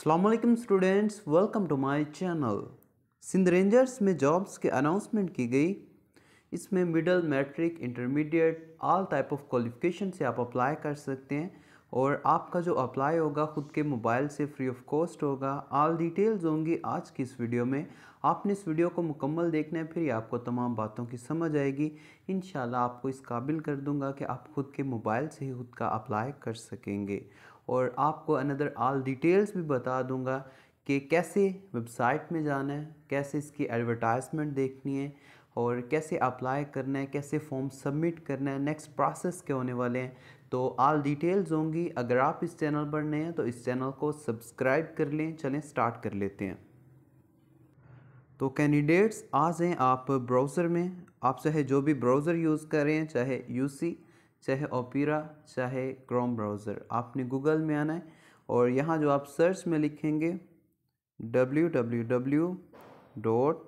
अल्लाम students welcome to my channel Sindh rangers में jobs के अनाउंसमेंट की गई इसमें middle matric intermediate all type of qualification से आप अप्लाई कर सकते हैं और आपका जो अप्लाई होगा ख़ुद के मोबाइल से फ्री ऑफ कॉस्ट होगा ऑल डिटेल्स होंगी आज की इस वीडियो में आपने इस वीडियो को मुकम्मल देखना है फिर आपको तमाम बातों की समझ आएगी इन आपको इस काबिल कर दूंगा कि आप ख़ुद के मोबाइल से ही खुद का अप्लाई कर सकेंगे और आपको अनदर आल डिटेल्स भी बता दूंगा कि कैसे वेबसाइट में जाना है कैसे इसकी एडवर्टाइजमेंट देखनी है और कैसे अप्लाई करना है कैसे फॉर्म सबमिट करना है नेक्स्ट प्रोसेस क्या होने वाले हैं तो आल डिटेल्स होंगी अगर आप इस चैनल पर नए हैं तो इस चैनल को सब्सक्राइब कर लें चलें स्टार्ट कर लेते हैं तो कैंडिडेट्स आ जाएँ आप ब्राउज़र में आप चाहे जो भी ब्राउज़र यूज़ करें चाहे यूसी चाहे ओपेरा चाहे क्रोम ब्राउज़र आपने गूगल में आना है और यहाँ जो आप सर्च में लिखेंगे W W W dot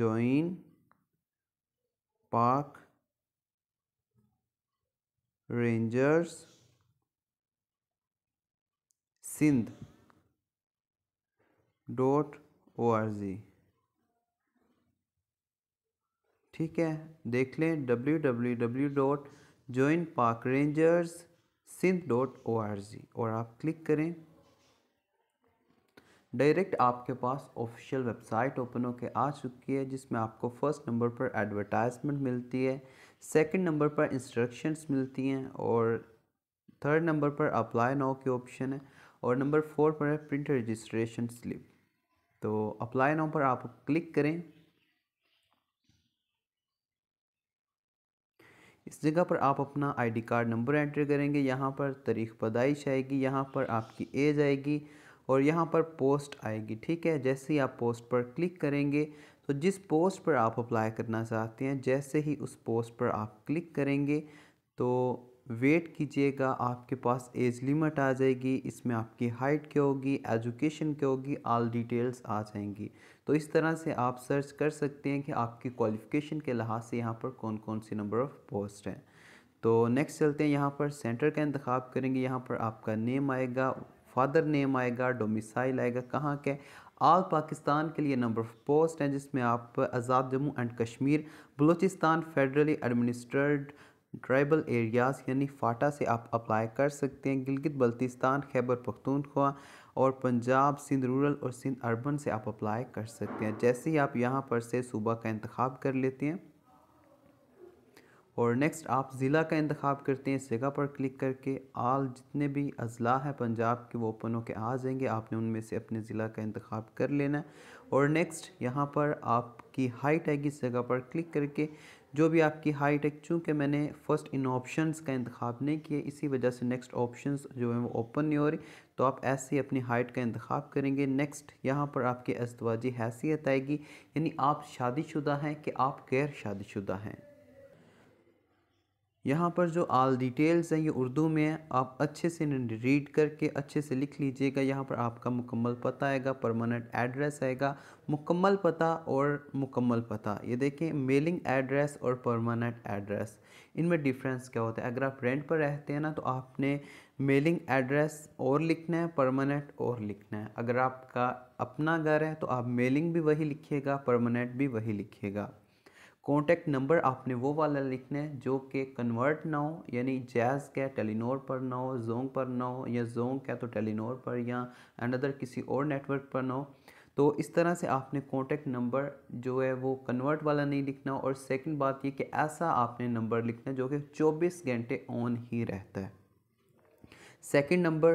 join Pak rangers Sindh dot O R G ठीक है देख लें W W W dot join Pak rangers Sindh dot O R G और आप क्लिक करें डायरेक्ट आपके पास ऑफिशियल वेबसाइट ओपन होकर आ चुकी है जिसमें आपको फर्स्ट नंबर पर एडवर्टाइजमेंट मिलती है सेकंड नंबर पर इंस्ट्रक्शंस मिलती हैं और थर्ड नंबर पर अप्लाई नाउ के ऑप्शन है और नंबर फोर पर है प्रिंट रजिस्ट्रेशन स्लिप तो अप्लाई नाउ पर आप क्लिक करें इस जगह पर आप अपना आईडी कार्ड नंबर एंटर करेंगे यहाँ पर तारीख पैदाइश आएगी यहाँ पर आपकी एज आएगी और यहाँ पर पोस्ट आएगी ठीक है जैसे ही आप पोस्ट पर क्लिक करेंगे तो जिस पोस्ट पर आप अप्लाई करना चाहते हैं जैसे ही उस पोस्ट पर आप क्लिक करेंगे तो वेट कीजिएगा आपके पास एज लिमिट आ जाएगी इसमें आपकी हाइट क्या होगी एजुकेशन क्या होगी ऑल डिटेल्स आ जाएंगी तो इस तरह से आप सर्च कर सकते हैं कि आपकी क्वालिफ़िकेशन के लिहाज से यहाँ पर कौन कौन सी नंबर ऑफ़ पोस्ट हैं तो नेक्स्ट चलते हैं यहाँ पर सेंटर का इंतखब करेंगे यहाँ पर आपका नेम आएगा फादर नेम आएगा डोमिसाइल आएगा कहाँ के आल पाकिस्तान के लिए नंबर ऑफ़ पोस्ट हैं जिसमें आप Azad Jammu and Kashmir Balochistan federally administered tribal areas यानी फाटा से आप अप्लाई कर सकते हैं गिलगित बल्तिस्तान खैबर पख्तूनख्वा और पंजाब सिंध रूरल और सिंध अर्बन से आप अप्लाई कर सकते हैं जैसे ही आप यहाँ पर से सूबा का इंतखब कर लेते हैं और नेक्स्ट आप ज़िला का इंतखब करते हैं इस जगह पर क्लिक करके आल जितने भी अजला हैं पंजाब के वो ओपन होकर आ जाएंगे आपने उनमें से अपने ज़िला का इंतखब कर लेना और नेक्स्ट यहाँ पर आपकी हाइट आएगी इस जगह पर क्लिक करके जो भी आपकी हाइट है चूँकि मैंने फ़र्स्ट इन ऑप्शंस का इंतखा नहीं किया इसी वजह से नेक्स्ट ऑप्शंस जो है वो ओपन नहीं हो रही तो आप ऐसे ही अपनी हाइट का इंतखा करेंगे नेक्स्ट यहाँ पर आपकी अस्तवाजी हैसियत आएगी यानी आप शादीशुदा हैं कि आप गैर शादीशुदा हैं यहाँ पर जो आल डिटेल्स हैं ये उर्दू में है आप अच्छे से रीड करके अच्छे से लिख लीजिएगा यहाँ पर आपका मुकम्मल पता आएगा परमानेंट एड्रेस आएगा मुकम्मल पता और मुकम्मल पता ये देखें मेलिंग एड्रेस और परमानेंट एड्रेस इनमें डिफरेंस क्या होता है अगर आप रेंट पर रहते हैं ना तो आपने मेलिंग एड्रेस और लिखना है परमानेंट और लिखना है अगर आपका अपना घर है तो आप मेलिंग भी वही लिखिएगा परमानेंट भी वही लिखिएगा कॉन्टैक्ट नंबर आपने वो वाला लिखना है जो कि कन्वर्ट ना हो यानी जैज़ का टेलीनोर पर ना हो जोंग पर ना हो या जोंग का तो टेलीनोर पर या अनदर किसी और नेटवर्क पर ना हो तो इस तरह से आपने कॉन्टैक्ट नंबर जो है वो कन्वर्ट वाला नहीं लिखना और सेकंड बात ये कि ऐसा आपने नंबर लिखना जो कि 24 घंटे ऑन ही रहता है सेकंड नंबर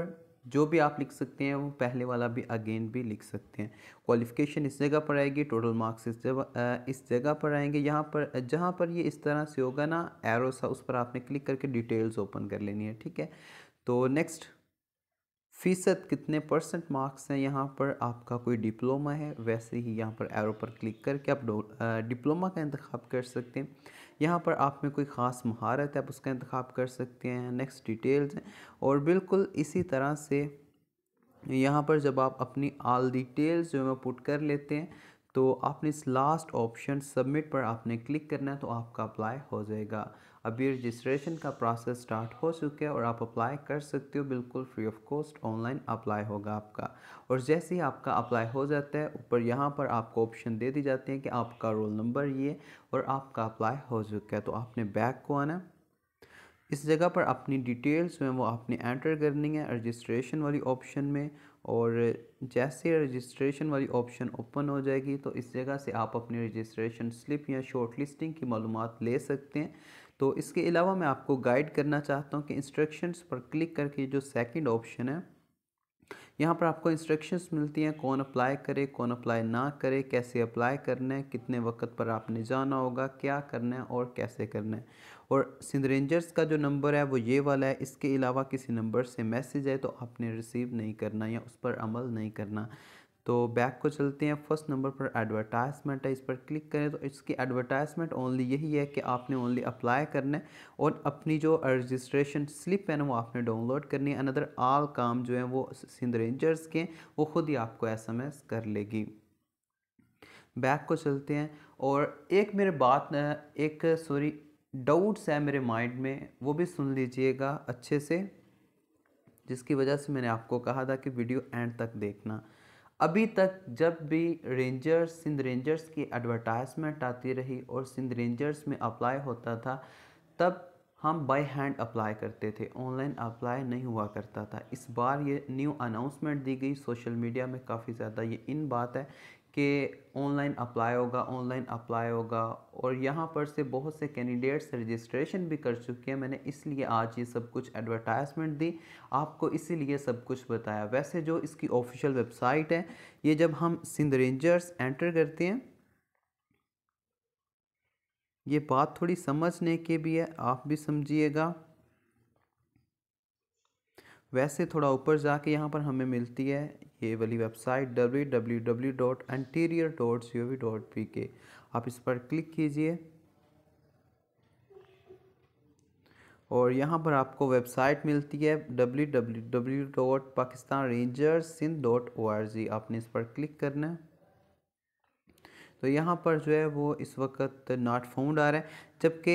जो भी आप लिख सकते हैं वो पहले वाला भी अगेन भी लिख सकते हैं क्वालिफिकेशन इस जगह पर आएगी टोटल मार्क्स इस जगह इस जगह पर आएंगे यहाँ पर जहाँ पर ये इस तरह से होगा ना एरो सा उस पर आपने क्लिक करके डिटेल्स ओपन कर लेनी है ठीक है तो नेक्स्ट फ़ीसद कितने परसेंट मार्क्स हैं यहाँ पर आपका कोई डिप्लोमा है वैसे ही यहाँ पर एरो पर क्लिक करके आप डिप्लोमा का इंतखब कर सकते हैं यहाँ पर आप में कोई ख़ास महारत है आप उसका इंतखा कर सकते हैं नेक्स्ट डिटेल्स हैं और बिल्कुल इसी तरह से यहाँ पर जब आप अपनी आल डिटेल्स जो है पुट कर लेते हैं तो आपने इस लास्ट ऑप्शन सबमिट पर आपने क्लिक करना है तो आपका अप्लाई हो जाएगा अभी रजिस्ट्रेशन का प्रोसेस स्टार्ट हो चुका है और आप अप्लाई कर सकते हो बिल्कुल free of cost online apply होगा आपका और जैसे ही आपका अप्लाई हो जाता है ऊपर यहाँ पर आपको ऑप्शन दे दी जाती है कि आपका रोल नंबर ये और आपका अप्लाई हो चुका है तो आपने बैक को आना इस जगह पर अपनी डिटेल्स में हैं वो आपने एंटर करनी है रजिस्ट्रेशन वाली ऑप्शन में और जैसे रजिस्ट्रेशन वाली ऑप्शन ओपन हो जाएगी तो इस जगह से आप अपनी रजिस्ट्रेशन स्लिप या शॉर्ट लिस्टिंग की मालूम ले सकते हैं तो इसके अलावा मैं आपको गाइड करना चाहता हूँ कि इंस्ट्रक्शंस पर क्लिक करके जो सेकंड ऑप्शन है यहाँ पर आपको इंस्ट्रक्शंस मिलती हैं कौन अप्लाई करे कौन अप्लाई ना करे कैसे अप्लाई करना है कितने वक्त पर आपने जाना होगा क्या करना है और कैसे करना है और सिंध रेंजर्स का जो नंबर है वो ये वाला है इसके अलावा किसी नंबर से मैसेज है तो आपने रिसीव नहीं करना या उस पर अमल नहीं करना तो बैक को चलते हैं फर्स्ट नंबर पर एडवर्टाइजमेंट है इस पर क्लिक करें तो इसकी एडवर्टाइजमेंट ओनली यही है कि आपने ओनली अप्लाई करना है और अपनी जो रजिस्ट्रेशन स्लिप है ना वो आपने डाउनलोड करनी है अनदर आल काम जो है वो सिंध रेंजर्स के वो खुद ही आपको एस कर लेगी बैक को चलते हैं और एक मेरे बात एक सॉरी डाउट्स है मेरे माइंड में वो भी सुन लीजिएगा अच्छे से जिसकी वजह से मैंने आपको कहा था कि वीडियो एंड तक देखना अभी तक जब भी रेंजर्स सिंध रेंजर्स की एडवर्टाइजमेंट आती रही और सिंध रेंजर्स में अप्लाई होता था तब हम बाय हैंड अप्लाई करते थे ऑनलाइन अप्लाई नहीं हुआ करता था इस बार ये न्यू अनाउंसमेंट दी गई सोशल मीडिया में काफ़ी ज़्यादा ये इन बात है कि ऑनलाइन अप्लाई होगा ऑनलाइन अप्लाई होगा और यहाँ पर से बहुत से कैंडिडेट्स रजिस्ट्रेशन भी कर चुके हैं मैंने इसलिए आज ये सब कुछ एडवर्टाइजमेंट दी आपको इसीलिए सब कुछ बताया वैसे जो इसकी ऑफिशियल वेबसाइट है ये जब हम सिंध रेंजर्स एंटर करते हैं ये बात थोड़ी समझने के भी है आप भी समझिएगा वैसे थोड़ा ऊपर जाके यहाँ पर हमें मिलती है ये वाली website W W W dot interior dot C O V dot P K आप इस पर क्लिक कीजिए और यहाँ पर आपको वेबसाइट मिलती है W W W dot Pakistan rangers Sindh dot O R G आपने इस पर क्लिक करना है तो यहाँ पर जो है वो इस वक्त नॉट फाउंड आ रहा है जबकि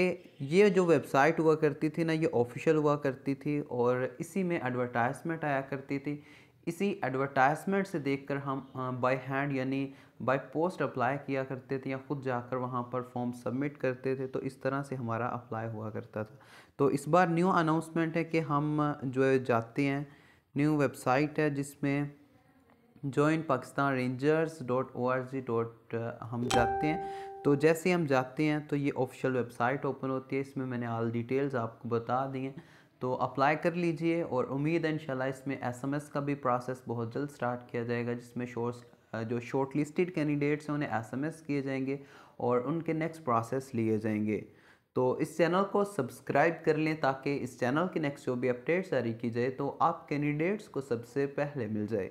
ये जो वेबसाइट हुआ करती थी ना ये ऑफिशियल हुआ करती थी और इसी में एडवर्टाइजमेंट आया करती थी इसी एडवर्टाइजमेंट से देखकर हम बाय हैंड यानी बाय पोस्ट अप्लाई किया करते थे या ख़ुद जाकर वहाँ पर फॉर्म सबमिट करते थे तो इस तरह से हमारा अप्लाई हुआ करता था तो इस बार न्यू अनाउंसमेंट है कि हम जो है जाते हैं न्यू वेबसाइट है जिसमें join Pakistan rangers dot O R G dot हम जाते हैं तो जैसे हम जाते हैं तो ये ऑफिशियल वेबसाइट ओपन होती है इसमें मैंने ऑल डिटेल्स आपको बता दी हैं तो अप्लाई कर लीजिए और उम्मीद है इंशाल्लाह इसमें एसएमएस का भी प्रोसेस बहुत जल्द स्टार्ट किया जाएगा जिसमें शोर्स uh, जो शॉर्ट लिस्टेड कैंडिडेट्स हैं उन्हें एसएमएस किए जाएंगे और उनके नेक्स्ट प्रोसेस लिए जाएंगे तो इस चैनल को सब्सक्राइब कर लें ताकि इस चैनल की नेक्स्ट जो भी अपडेट्स जारी की जाए तो आप कैंडिडेट्स को सबसे पहले मिल जाए